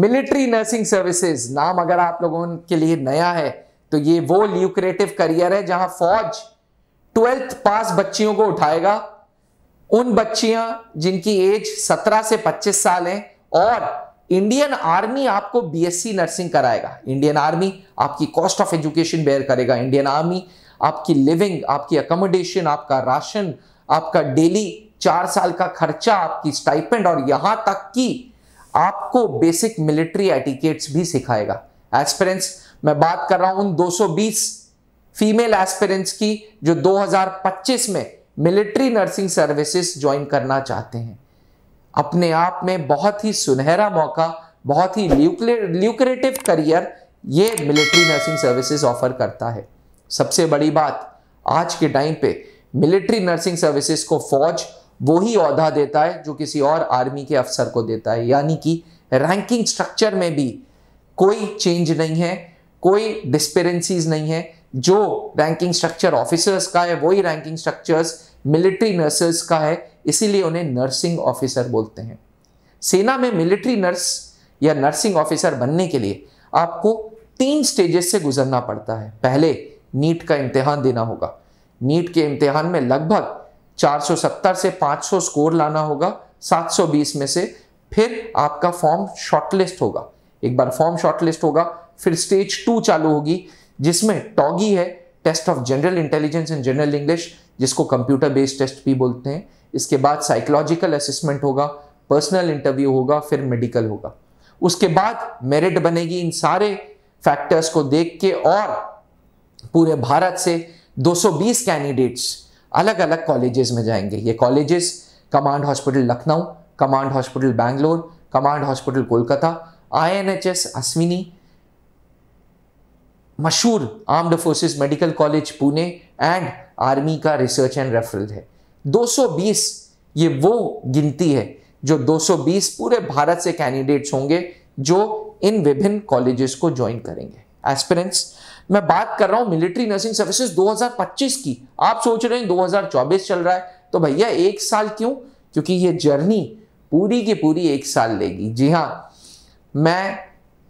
military nursing services नाम अगर आप लोगों के लिए नया है तो ये वो ल्यूक्रेटिव करियर है जहां फौज ट्वेल्थ पास बच्चियों को उठाएगा उन बच्चियां जिनकी एज 17 से 25 साल है और इंडियन आर्मी आपको बीएससी नर्सिंग कराएगा इंडियन आर्मी आपकी कॉस्ट ऑफ एजुकेशन बेयर करेगा इंडियन आर्मी आपकी लिविंग आपकी अकोमोडेशन आपका राशन आपका डेली चार साल का खर्चा आपकी स्टाइपेंड और यहां तक कि आपको बेसिक मिलिट्री एटिकेट्स भी सिखाएगा एस्पिरेंट्स मैं बात कर रहा हूं उन 220 फीमेल एस्पेरेंट्स की जो 2025 में मिलिट्री नर्सिंग सर्विसेज ज्वाइन करना चाहते हैं अपने आप में बहुत ही सुनहरा मौका बहुत ही ल्यूक्रेटिव करियर ये मिलिट्री नर्सिंग सर्विसेज ऑफर करता है सबसे बड़ी बात आज के टाइम पे मिलिट्री नर्सिंग सर्विसेज को फौज वो ही औहदा देता है जो किसी और आर्मी के अफसर को देता है यानी कि रैंकिंग स्ट्रक्चर में भी कोई चेंज नहीं है कोई डिस्पेरेंसीज नहीं है जो रैंकिंग स्ट्रक्चर ऑफिसर्स का है वही रैंकिंग स्ट्रक्चर्स मिलिट्री नर्सेस का है इसीलिए उन्हें नर्सिंग ऑफिसर बोलते हैं सेना में मिलिट्री नर्स या नर्सिंग ऑफिसर बनने के लिए आपको तीन स्टेजेस से गुजरना पड़ता है पहले नीट का इम्तिहान देना होगा नीट के इम्तिहान में लगभग 470 से 500 स्कोर लाना होगा 720 में से फिर आपका फॉर्म शॉर्टलिस्ट होगा एक बार फॉर्म शॉर्टलिस्ट होगा फिर स्टेज टू चालू होगी जिसमें टॉगी है test of general intelligence and general English जिसको कंप्यूटर बेस्ड टेस्ट भी बोलते हैं इसके बाद साइकोलॉजिकल असेसमेंट होगा पर्सनल इंटरव्यू होगा फिर मेडिकल होगा उसके बाद मेरिट बनेगी इन सारे फैक्टर्स को देख के और पूरे भारत से 220 कैंडिडेट्स अलग अलग कॉलेजेस में जाएंगे ये colleges command hospital Lucknow command hospital Bangalore command hospital Kolkata INHS Ashwini मशहूर armed forces medical college Pune and army का रिसर्च एंड रेफरल है 220 ये वो गिनती है जो 220 पूरे भारत से कैंडिडेट्स होंगे जो इन विभिन्न कॉलेजेस को ज्वाइन करेंगे एस्पिरेंट्स मैं बात कर रहा हूँ मिलिट्री नर्सिंग सर्विसेज 2025 की आप सोच रहे हैं 2024 चल रहा है तो भैया एक साल क्यों क्योंकि ये जर्नी पूरी की पूरी एक साल लेगी जी हाँ मैं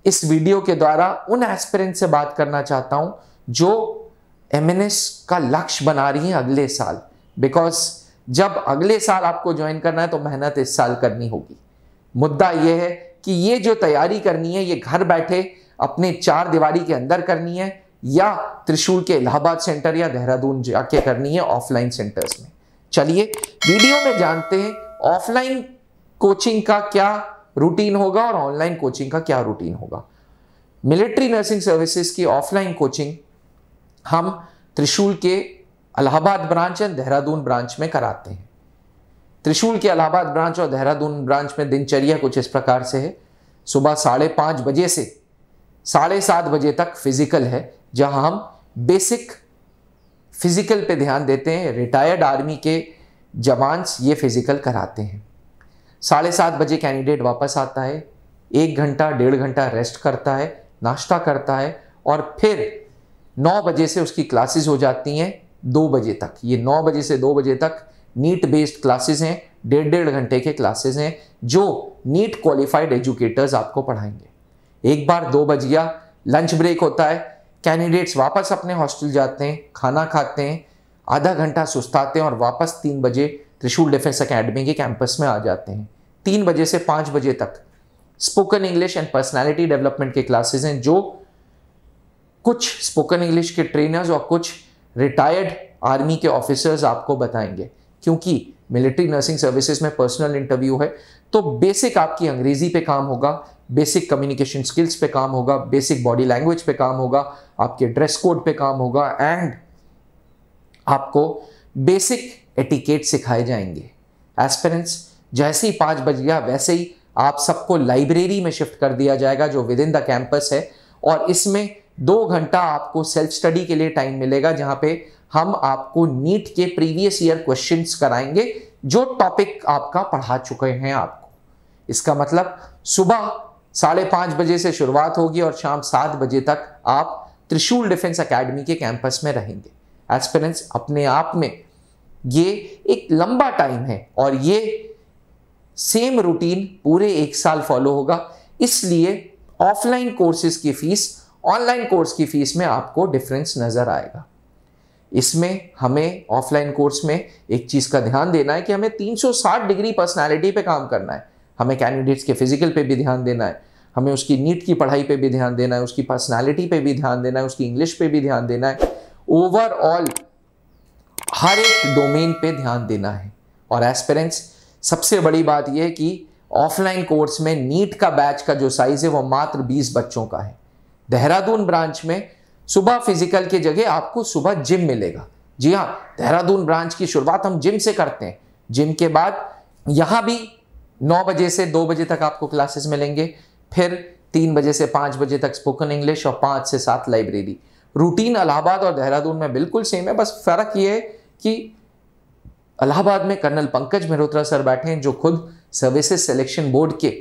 इस वीडियो के द्वारा उन एस्पिरेंट से बात करना चाहता हूं जो एम का लक्ष्य बना रही हैं अगले साल बिकॉज जब अगले साल आपको ज्वाइन करना है तो मेहनत इस साल करनी होगी मुद्दा यह है कि ये जो तैयारी करनी है ये घर बैठे अपने चार दीवारी के अंदर करनी है या त्रिशूल के इलाहाबाद सेंटर या देहरादून जाके करनी है ऑफलाइन सेंटर्स में चलिए वीडियो में जानते हैं ऑफलाइन कोचिंग का क्या रूटीन होगा और ऑनलाइन कोचिंग का क्या रूटीन होगा मिलिट्री नर्सिंग सर्विसेज की ऑफलाइन कोचिंग हम त्रिशूल के Allahabad branch and Dehradun branch में कराते हैं त्रिशूल के अलाहाबाद ब्रांच और देहरादून ब्रांच में दिनचर्या कुछ इस प्रकार से है सुबह साढ़े पाँच बजे से साढ़े सात बजे तक फिजिकल है जहां हम बेसिक फिजिकल पे ध्यान देते हैं रिटायर्ड आर्मी के जवान्स ये फिजिकल कराते हैं साढ़े सात बजे कैंडिडेट वापस आता है एक घंटा डेढ़ घंटा रेस्ट करता है नाश्ता करता है और फिर नौ बजे से उसकी क्लासेस हो जाती हैं दो बजे तक ये नौ बजे से दो बजे तक नीट बेस्ड क्लासेस हैं डेढ़ डेढ़ घंटे के क्लासेस हैं जो नीट क्वालिफाइड एजुकेटर्स आपको पढ़ाएंगे एक बार दो बज गया लंच ब्रेक होता है कैंडिडेट्स वापस अपने हॉस्टल जाते हैं खाना खाते हैं आधा घंटा सुस्ताते हैं और वापस तीन बजे त्रिशूल डिफेंस अकेडमी के कैंपस में आ जाते हैं तीन बजे से पाँच बजे तक spoken English and personality development के क्लासेज हैं जो कुछ स्पोकन इंग्लिश के ट्रेनर्स और कुछ रिटायर्ड आर्मी के ऑफिसर्स आपको बताएंगे क्योंकि मिलिट्री नर्सिंग सर्विसेज में पर्सनल इंटरव्यू है तो बेसिक आपकी अंग्रेजी पे काम होगा बेसिक कम्युनिकेशन स्किल्स पे काम होगा बेसिक बॉडी लैंग्वेज पे काम होगा आपके ड्रेस कोड पे काम होगा एंड आपको बेसिक एटिकेट सिखाए जाएंगे एस्पेरेंट्स जैसे ही पाँच बज गया वैसे ही आप सबको लाइब्रेरी में शिफ्ट कर दिया जाएगा जो विद इन द कैंपस है और इसमें दो घंटा आपको सेल्फ स्टडी के लिए टाइम मिलेगा जहां पे हम आपको नीट के प्रीवियस ईयर क्वेश्चंस कराएंगे जो टॉपिक आपका पढ़ा चुके हैं आपको इसका मतलब सुबह साढ़े पांच बजे से शुरुआत होगी और शाम सात बजे तक आप त्रिशूल डिफेंस अकेडमी के कैंपस में रहेंगे एक्सपीरियंस अपने आप में ये एक लंबा टाइम है और ये सेम रूटीन पूरे एक साल फॉलो होगा इसलिए ऑफलाइन कोर्सेज की फीस ऑनलाइन कोर्स की फ़ीस में आपको डिफरेंस नज़र आएगा इसमें हमें ऑफलाइन कोर्स में एक चीज़ का ध्यान देना है कि हमें 360 डिग्री पर्सनालिटी पे काम करना है हमें कैंडिडेट्स के फिजिकल पे भी ध्यान देना है हमें उसकी नीट की पढ़ाई पे भी ध्यान देना है उसकी पर्सनालिटी पे भी ध्यान देना है उसकी इंग्लिश पे भी ध्यान देना है ओवरऑल हर एक डोमेन पे ध्यान देना है और एस्पेरेंट्स सबसे बड़ी बात यह है कि ऑफलाइन कोर्स में नीट का बैच का जो साइज़ है वो मात्र बीस बच्चों का है देहरादून ब्रांच में सुबह फिजिकल की जगह आपको सुबह जिम मिलेगा जी हाँ देहरादून ब्रांच की शुरुआत हम जिम से करते हैं जिम के बाद यहाँ भी नौ बजे से दो बजे तक आपको क्लासेस मिलेंगे फिर तीन बजे से पाँच बजे तक स्पोकन इंग्लिश और पाँच से सात लाइब्रेरी रूटीन अलाहाबाद और देहरादून में बिल्कुल सेम है बस फ़र्क ये है कि अलाहाबाद में कर्नल पंकज मेहरोत्रा सर बैठे हैं जो खुद सर्विसेज सेलेक्शन बोर्ड के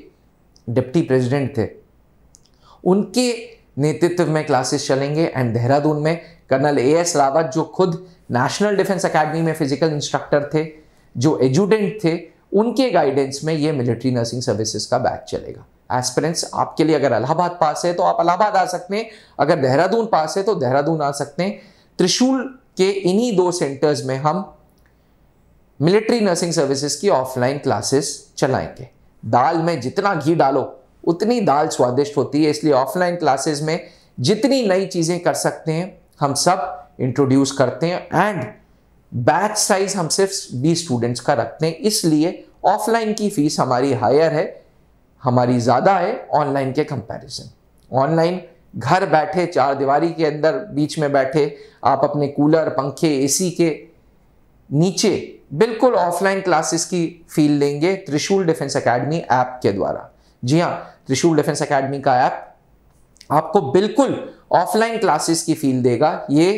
डिप्टी प्रेसिडेंट थे उनके नेतृत्व में क्लासेस चलेंगे एंड देहरादून में कर्नल ए एस रावत जो खुद नेशनल डिफेंस अकेडमी में फिजिकल इंस्ट्रक्टर थे जो एजुडेंट थे उनके गाइडेंस में ये मिलिट्री नर्सिंग सर्विसेज का बैच चलेगा एस्पिरेंट्स आपके लिए अगर इलाहाबाद पास है तो आप इलाहाबाद आ सकते हैं अगर देहरादून पास है तो देहरादून आ सकते हैं त्रिशूल के इन्हीं दो सेंटर्स में हम मिलिट्री नर्सिंग सर्विसेज की ऑफलाइन क्लासेस चलाएंगे दाल में जितना घी डालो उतनी दाल स्वादिष्ट होती है इसलिए ऑफलाइन क्लासेस में जितनी नई चीज़ें कर सकते हैं हम सब इंट्रोड्यूस करते हैं एंड बैच साइज हम सिर्फ बीस स्टूडेंट्स का रखते हैं इसलिए ऑफलाइन की फ़ीस हमारी हायर है हमारी ज़्यादा है ऑनलाइन के कंपैरिजन ऑनलाइन घर बैठे चार दीवारी के अंदर बीच में बैठे आप अपने कूलर पंखे एसी के नीचे बिल्कुल ऑफलाइन क्लासेस की फील लेंगे त्रिशूल डिफेंस एकेडमी ऐप के द्वारा जी हाँ त्रिशूल डिफेंस अकेडमी का ऐप आपको बिल्कुल ऑफलाइन क्लासेस की फील देगा ये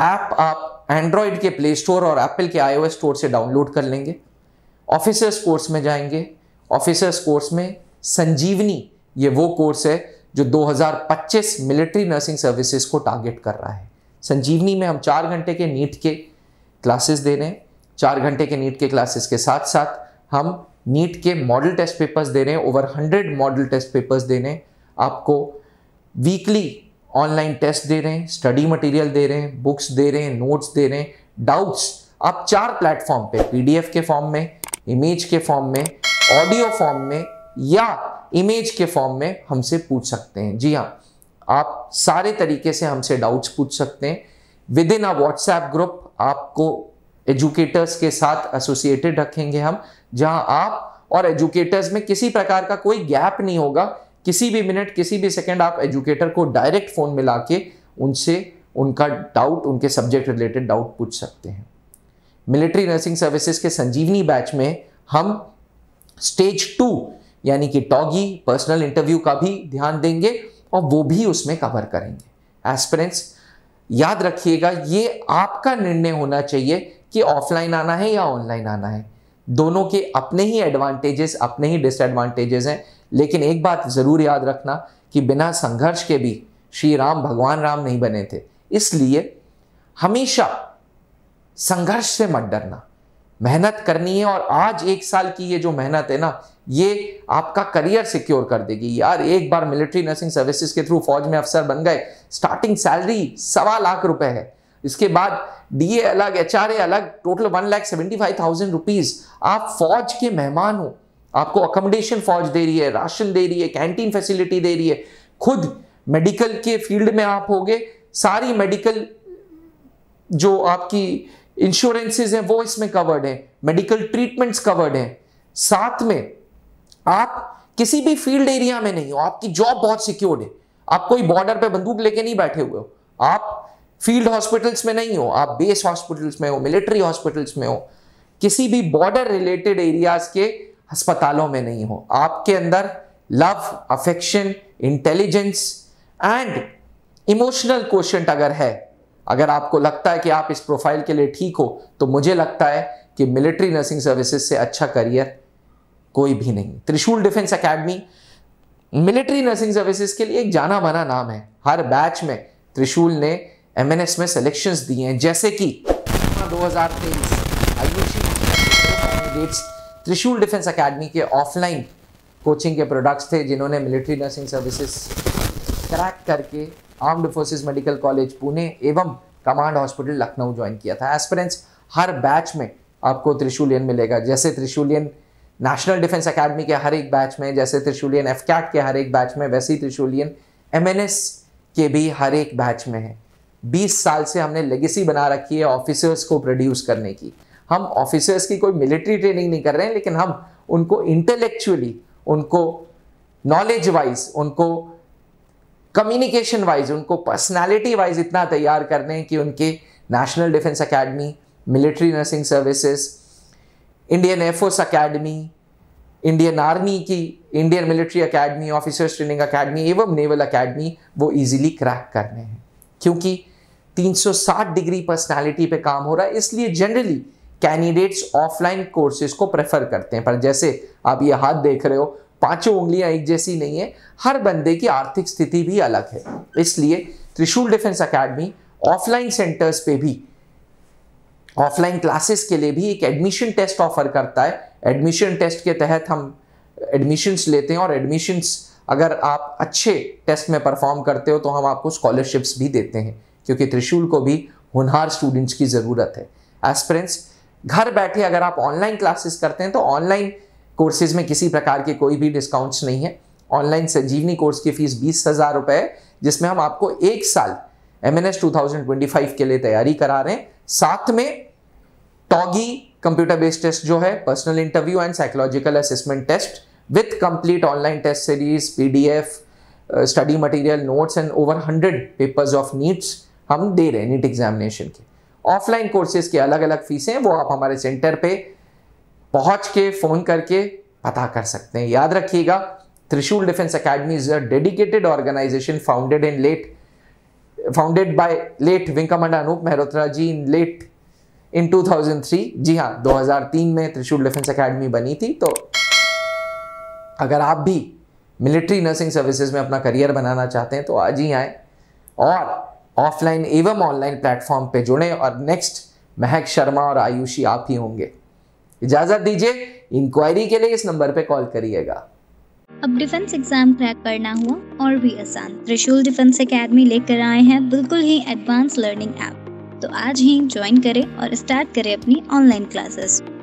ऐप आप एंड्रॉयड के प्ले स्टोर और एप्पल के आईओएस स्टोर से डाउनलोड कर लेंगे ऑफिसर्स कोर्स में जाएंगे ऑफिसर्स कोर्स में संजीवनी ये वो कोर्स है जो 2025 मिलिट्री नर्सिंग सर्विसेज को टारगेट कर रहा है संजीवनी में हम चार घंटे के नीट के क्लासेस दे रहे हैं चार घंटे के नीट के क्लासेस के साथ साथ हम नीट के मॉडल टेस्ट पेपर्स दे रहे हैं over hundred model test papers दे रहे हैं आपको वीकली ऑनलाइन टेस्ट दे रहे हैं स्टडी मटेरियल दे रहे हैं बुक्स दे रहे हैं नोट्स दे रहे हैं डाउट्स आप चार प्लेटफॉर्म पे पीडीएफ के फॉर्म में इमेज के फॉर्म में ऑडियो फॉर्म में या इमेज के फॉर्म में हमसे पूछ सकते हैं जी हाँ आप सारे तरीके से हमसे डाउट्स पूछ सकते हैं with in a WhatsApp group आपको एजुकेटर्स के साथ एसोसिएटेड रखेंगे हम जहां आप और एजुकेटर्स में किसी प्रकार का कोई गैप नहीं होगा किसी भी मिनट किसी भी सेकंड आप एजुकेटर को डायरेक्ट फ़ोन मिला के उनसे उनका डाउट उनके सब्जेक्ट रिलेटेड डाउट पूछ सकते हैं मिलिट्री नर्सिंग सर्विसेज के संजीवनी बैच में हम स्टेज टू यानी कि टॉगी पर्सनल इंटरव्यू का भी ध्यान देंगे और वो भी उसमें कवर करेंगे एस्पिरेंट्स याद रखिएगा ये आपका निर्णय होना चाहिए कि ऑफलाइन आना है या ऑनलाइन आना है दोनों के अपने ही एडवांटेजेस अपने ही डिसएडवांटेजेस हैं लेकिन एक बात ज़रूर याद रखना कि बिना संघर्ष के भी श्री राम भगवान राम नहीं बने थे इसलिए हमेशा संघर्ष से मत डरना मेहनत करनी है और आज एक साल की ये जो मेहनत है ना ये आपका करियर सिक्योर कर देगी यार एक बार मिलिट्री नर्सिंग सर्विसेज के थ्रू फौज में अफसर बन गए स्टार्टिंग सैलरी सवा लाख रुपए है इसके बाद डीए अलग एचआरए अलग total one lakh seventy five thousand rupees आप फौज के मेहमान हो आपको अकोमोडेशन फौज दे रही है राशन दे रही है कैंटीन फैसिलिटी दे रही है खुद मेडिकल के फील्ड में आप होगे सारी मेडिकल जो आपकी इंश्योरेंसेज हैं वो इसमें कवर्ड हैं मेडिकल ट्रीटमेंट्स कवर्ड हैं साथ में आप किसी भी फील्ड एरिया में नहीं हो आपकी जॉब बहुत सिक्योर्ड है आप कोई बॉर्डर पे बंदूक लेके नहीं बैठे हुए हो आप फील्ड हॉस्पिटल्स में नहीं हो आप बेस हॉस्पिटल्स में हो मिलिट्री हॉस्पिटल्स में हो किसी भी बॉर्डर रिलेटेड एरियाज के अस्पतालों में नहीं हो आपके अंदर love affection intelligence and emotional question अगर है अगर आपको लगता है कि आप इस प्रोफाइल के लिए ठीक हो तो मुझे लगता है कि मिलिट्री नर्सिंग सर्विसेज से अच्छा करियर कोई भी नहीं Trishul defence academy military nursing services के लिए एक जाना माना नाम है हर बैच में त्रिशूल ने एम एन एस में सेलेक्शन दिए हैं जैसे कि दो हज़ार तेईस त्रिशूल डिफेंस अकेडमी के ऑफलाइन कोचिंग के प्रोडक्ट्स थे जिन्होंने मिलिट्री नर्सिंग सर्विसेज क्रैक करके armed forces medical college Pune एवं कमांड हॉस्पिटल लखनऊ ज्वाइन किया था एस्परेंस हर बैच में आपको त्रिशूलियन मिलेगा जैसे त्रिशूलियन नेशनल डिफेंस अकेडमी के हर एक बैच में जैसे त्रिशूलियन एफ के हर एक बैच में वैसे ही त्रिशूलियन एम के भी हर एक बैच में है बीस साल से हमने लेगेसी बना रखी है ऑफिसर्स को प्रोड्यूस करने की हम ऑफिसर्स की कोई मिलिट्री ट्रेनिंग नहीं कर रहे हैं लेकिन हम उनको इंटेलेक्चुअली उनको नॉलेज वाइज उनको कम्युनिकेशन वाइज उनको पर्सनालिटी वाइज इतना तैयार कर रहे हैं कि उनके national defence academy military nursing services Indian air force academy Indian army की Indian military academy officers training academy एवं नेवल अकेडमी वो इजीली क्रैक करने हैं क्योंकि 360 डिग्री पर्सनालिटी पे काम हो रहा है इसलिए जनरली कैंडिडेट्स ऑफलाइन कोर्सेज को प्रेफर करते हैं पर जैसे आप ये हाथ देख रहे हो पांचों उंगलियां एक जैसी नहीं है हर बंदे की आर्थिक स्थिति भी अलग है इसलिए त्रिशूल डिफेंस अकेडमी ऑफलाइन सेंटर्स पे भी ऑफलाइन क्लासेस के लिए भी एक एडमिशन टेस्ट ऑफर करता है एडमिशन टेस्ट के तहत हम एडमिशन्स लेते हैं और एडमिशन्स अगर आप अच्छे टेस्ट में परफॉर्म करते हो तो हम आपको स्कॉलरशिप्स भी देते हैं क्योंकि त्रिशूल को भी होनहार स्टूडेंट्स की ज़रूरत है एस्परेंट्स घर बैठे अगर आप ऑनलाइन क्लासेस करते हैं तो ऑनलाइन कोर्सेज में किसी प्रकार के कोई भी डिस्काउंट्स नहीं है ऑनलाइन संजीवनी कोर्स की फीस बीस हज़ार रुपये है जिसमें हम आपको एक साल M N S two thousand twenty five के लिए तैयारी करा रहे हैं साथ में टॉगी कंप्यूटर बेस्ड टेस्ट जो है personal interview and psychological assessment test with complete online test series, PDF, uh, study material, notes and over 100 papers of NEETs हम दे रहे हैं नीट एग्जामिनेशन के ऑफलाइन कोर्सेज के अलग अलग फीस हैं वो आप हमारे सेंटर पे पहुंच के फ़ोन करके पता कर सकते हैं याद रखिएगा Trishul defence academy is a dedicated organisation founded in late founded by late wing commander Anoop Mehrotra ji in late in 2003 जी हाँ 2003 में त्रिशूल डिफेंस अकेडमी बनी थी तो अगर आप भी मिलिट्री नर्सिंग सर्विसेज में अपना करियर बनाना चाहते हैं तो आज ही आए और ऑफलाइन एवं ऑनलाइन प्लेटफॉर्म पे जुड़े और नेक्स्ट महक शर्मा और आयुषी आप ही होंगे इजाज़त दीजिए इंक्वायरी के लिए इस नंबर पे कॉल करिएगा अब डिफेंस एग्जाम क्रैक करना हुआ और भी आसान त्रिशूल डिफेंस एकेडमी लेकर आए हैं बिल्कुल ही एडवांस लर्निंग ऐप तो आज ही ज्वाइन करें और स्टार्ट करें अपनी ऑनलाइन क्लासेस